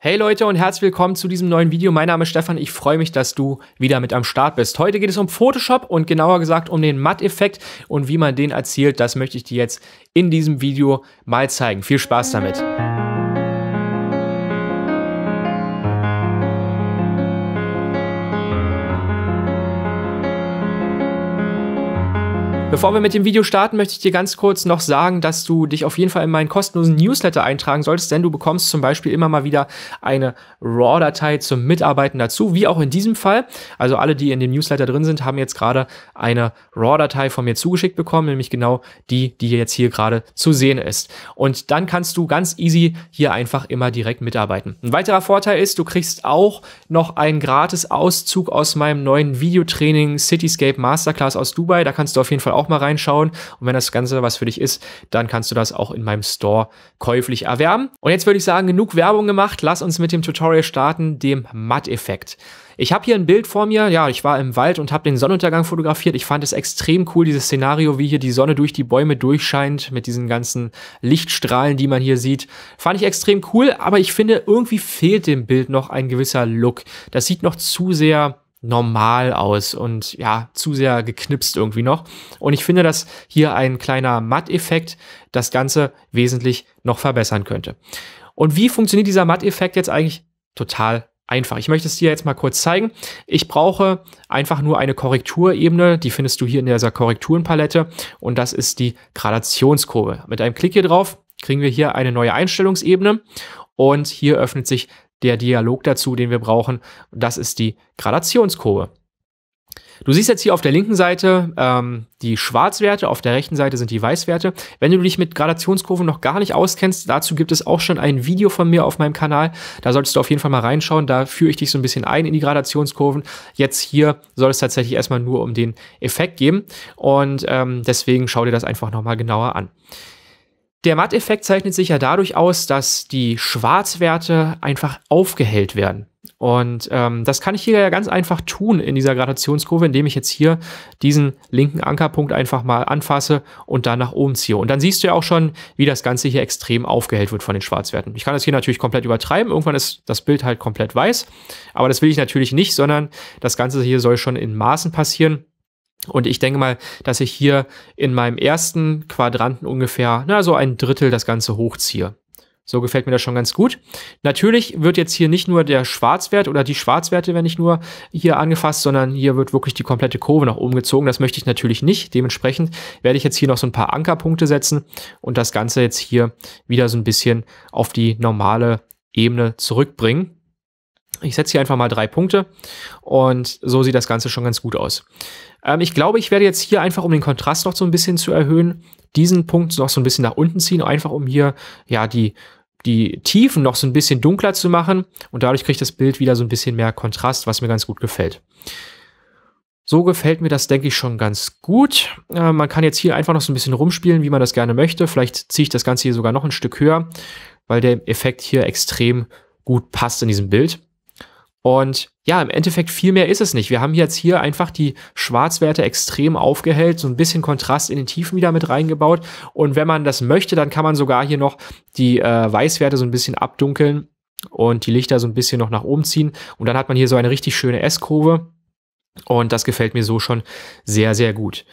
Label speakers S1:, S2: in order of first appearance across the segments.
S1: Hey Leute und herzlich willkommen zu diesem neuen Video. Mein Name ist Stefan. Ich freue mich, dass du wieder mit am Start bist. Heute geht es um Photoshop und genauer gesagt um den Matt-Effekt und wie man den erzielt. Das möchte ich dir jetzt in diesem Video mal zeigen. Viel Spaß damit. Bevor wir mit dem Video starten, möchte ich dir ganz kurz noch sagen, dass du dich auf jeden Fall in meinen kostenlosen Newsletter eintragen solltest, denn du bekommst zum Beispiel immer mal wieder eine RAW-Datei zum Mitarbeiten dazu, wie auch in diesem Fall. Also alle, die in dem Newsletter drin sind, haben jetzt gerade eine RAW-Datei von mir zugeschickt bekommen, nämlich genau die, die jetzt hier gerade zu sehen ist. Und dann kannst du ganz easy hier einfach immer direkt mitarbeiten. Ein weiterer Vorteil ist, du kriegst auch noch einen gratis Auszug aus meinem neuen Videotraining Cityscape Masterclass aus Dubai. Da kannst du auf jeden Fall auch auch mal reinschauen. Und wenn das Ganze was für dich ist, dann kannst du das auch in meinem Store käuflich erwerben. Und jetzt würde ich sagen, genug Werbung gemacht. Lass uns mit dem Tutorial starten, dem Matt-Effekt. Ich habe hier ein Bild vor mir. Ja, ich war im Wald und habe den Sonnenuntergang fotografiert. Ich fand es extrem cool, dieses Szenario, wie hier die Sonne durch die Bäume durchscheint, mit diesen ganzen Lichtstrahlen, die man hier sieht. Fand ich extrem cool, aber ich finde, irgendwie fehlt dem Bild noch ein gewisser Look. Das sieht noch zu sehr normal aus und ja, zu sehr geknipst irgendwie noch. Und ich finde, dass hier ein kleiner Matt-Effekt das Ganze wesentlich noch verbessern könnte. Und wie funktioniert dieser Matt-Effekt jetzt eigentlich? Total einfach. Ich möchte es dir jetzt mal kurz zeigen. Ich brauche einfach nur eine Korrekturebene, die findest du hier in dieser Korrekturenpalette und das ist die Gradationskurve. Mit einem Klick hier drauf kriegen wir hier eine neue Einstellungsebene und hier öffnet sich der Dialog dazu, den wir brauchen. Das ist die Gradationskurve. Du siehst jetzt hier auf der linken Seite ähm, die Schwarzwerte, auf der rechten Seite sind die Weißwerte. Wenn du dich mit Gradationskurven noch gar nicht auskennst, dazu gibt es auch schon ein Video von mir auf meinem Kanal. Da solltest du auf jeden Fall mal reinschauen. Da führe ich dich so ein bisschen ein in die Gradationskurven. Jetzt hier soll es tatsächlich erstmal nur um den Effekt gehen. Und ähm, deswegen schau dir das einfach nochmal genauer an. Der Matt-Effekt zeichnet sich ja dadurch aus, dass die Schwarzwerte einfach aufgehellt werden. Und ähm, das kann ich hier ja ganz einfach tun in dieser Gradationskurve, indem ich jetzt hier diesen linken Ankerpunkt einfach mal anfasse und dann nach oben ziehe. Und dann siehst du ja auch schon, wie das Ganze hier extrem aufgehellt wird von den Schwarzwerten. Ich kann das hier natürlich komplett übertreiben. Irgendwann ist das Bild halt komplett weiß. Aber das will ich natürlich nicht, sondern das Ganze hier soll schon in Maßen passieren. Und ich denke mal, dass ich hier in meinem ersten Quadranten ungefähr, na, so ein Drittel das Ganze hochziehe. So gefällt mir das schon ganz gut. Natürlich wird jetzt hier nicht nur der Schwarzwert oder die Schwarzwerte wenn nicht nur hier angefasst, sondern hier wird wirklich die komplette Kurve nach oben gezogen. Das möchte ich natürlich nicht. Dementsprechend werde ich jetzt hier noch so ein paar Ankerpunkte setzen und das Ganze jetzt hier wieder so ein bisschen auf die normale Ebene zurückbringen. Ich setze hier einfach mal drei Punkte und so sieht das Ganze schon ganz gut aus. Ähm, ich glaube, ich werde jetzt hier einfach, um den Kontrast noch so ein bisschen zu erhöhen, diesen Punkt noch so ein bisschen nach unten ziehen, einfach um hier ja die, die Tiefen noch so ein bisschen dunkler zu machen und dadurch kriegt das Bild wieder so ein bisschen mehr Kontrast, was mir ganz gut gefällt. So gefällt mir das, denke ich, schon ganz gut. Äh, man kann jetzt hier einfach noch so ein bisschen rumspielen, wie man das gerne möchte. Vielleicht ziehe ich das Ganze hier sogar noch ein Stück höher, weil der Effekt hier extrem gut passt in diesem Bild. Und ja, im Endeffekt viel mehr ist es nicht. Wir haben jetzt hier einfach die Schwarzwerte extrem aufgehellt, so ein bisschen Kontrast in den Tiefen wieder mit reingebaut. Und wenn man das möchte, dann kann man sogar hier noch die äh, Weißwerte so ein bisschen abdunkeln und die Lichter so ein bisschen noch nach oben ziehen. Und dann hat man hier so eine richtig schöne S-Kurve. Und das gefällt mir so schon sehr, sehr gut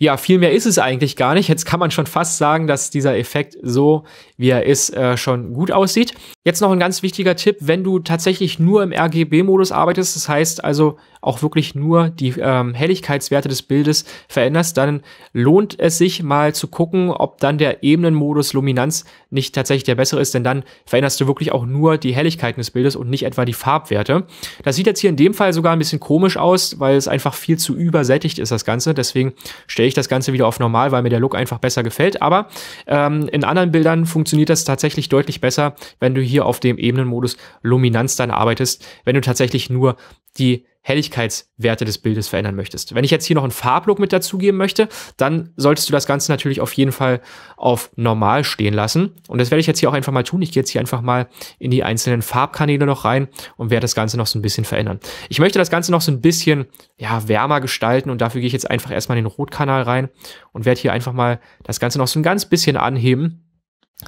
S1: ja, viel mehr ist es eigentlich gar nicht. Jetzt kann man schon fast sagen, dass dieser Effekt so, wie er ist, äh, schon gut aussieht. Jetzt noch ein ganz wichtiger Tipp, wenn du tatsächlich nur im RGB-Modus arbeitest, das heißt also auch wirklich nur die ähm, Helligkeitswerte des Bildes veränderst, dann lohnt es sich mal zu gucken, ob dann der Ebenenmodus Luminanz nicht tatsächlich der bessere ist, denn dann veränderst du wirklich auch nur die Helligkeiten des Bildes und nicht etwa die Farbwerte. Das sieht jetzt hier in dem Fall sogar ein bisschen komisch aus, weil es einfach viel zu übersättigt ist, das Ganze. Deswegen stelle ich das Ganze wieder auf normal, weil mir der Look einfach besser gefällt. Aber ähm, in anderen Bildern funktioniert das tatsächlich deutlich besser, wenn du hier auf dem Ebenenmodus Luminanz dann arbeitest, wenn du tatsächlich nur die Helligkeitswerte des Bildes verändern möchtest. Wenn ich jetzt hier noch einen Farblook mit dazugeben möchte, dann solltest du das Ganze natürlich auf jeden Fall auf normal stehen lassen. Und das werde ich jetzt hier auch einfach mal tun. Ich gehe jetzt hier einfach mal in die einzelnen Farbkanäle noch rein und werde das Ganze noch so ein bisschen verändern. Ich möchte das Ganze noch so ein bisschen ja, wärmer gestalten und dafür gehe ich jetzt einfach erstmal in den Rotkanal rein und werde hier einfach mal das Ganze noch so ein ganz bisschen anheben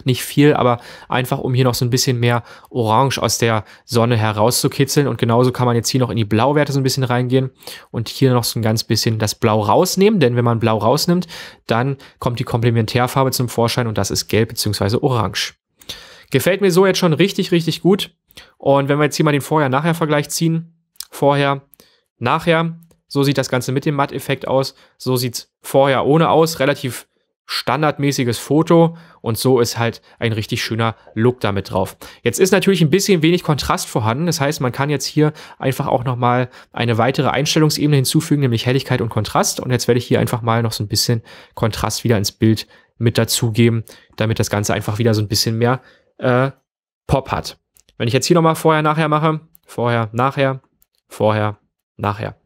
S1: nicht viel, aber einfach um hier noch so ein bisschen mehr Orange aus der Sonne herauszukitzeln. Und genauso kann man jetzt hier noch in die Blauwerte so ein bisschen reingehen und hier noch so ein ganz bisschen das Blau rausnehmen. Denn wenn man Blau rausnimmt, dann kommt die Komplementärfarbe zum Vorschein und das ist Gelb bzw. Orange. Gefällt mir so jetzt schon richtig, richtig gut. Und wenn wir jetzt hier mal den Vorher-Nachher-Vergleich ziehen, vorher, nachher, so sieht das Ganze mit dem Matt-Effekt aus. So sieht es vorher ohne aus. Relativ standardmäßiges Foto und so ist halt ein richtig schöner Look damit drauf. Jetzt ist natürlich ein bisschen wenig Kontrast vorhanden, das heißt, man kann jetzt hier einfach auch nochmal eine weitere Einstellungsebene hinzufügen, nämlich Helligkeit und Kontrast und jetzt werde ich hier einfach mal noch so ein bisschen Kontrast wieder ins Bild mit dazugeben, damit das Ganze einfach wieder so ein bisschen mehr äh, Pop hat. Wenn ich jetzt hier nochmal vorher, nachher mache, vorher, nachher, vorher, nachher.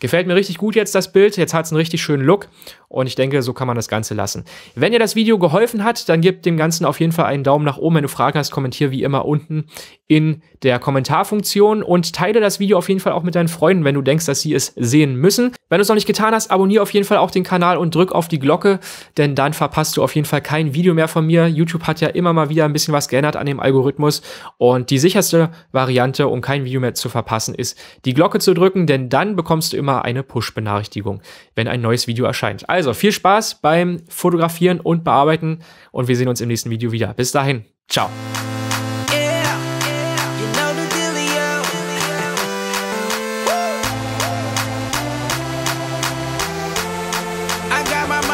S1: Gefällt mir richtig gut jetzt das Bild. Jetzt hat es einen richtig schönen Look und ich denke, so kann man das Ganze lassen. Wenn dir das Video geholfen hat, dann gib dem Ganzen auf jeden Fall einen Daumen nach oben. Wenn du Fragen hast, kommentier wie immer unten in der Kommentarfunktion und teile das Video auf jeden Fall auch mit deinen Freunden, wenn du denkst, dass sie es sehen müssen. Wenn du es noch nicht getan hast, abonniere auf jeden Fall auch den Kanal und drück auf die Glocke, denn dann verpasst du auf jeden Fall kein Video mehr von mir. YouTube hat ja immer mal wieder ein bisschen was geändert an dem Algorithmus und die sicherste Variante, um kein Video mehr zu verpassen, ist die Glocke zu drücken, denn dann bekommst du immer eine Push-Benachrichtigung, wenn ein neues Video erscheint. Also viel Spaß beim Fotografieren und Bearbeiten und wir sehen uns im nächsten Video wieder. Bis dahin, ciao. I got my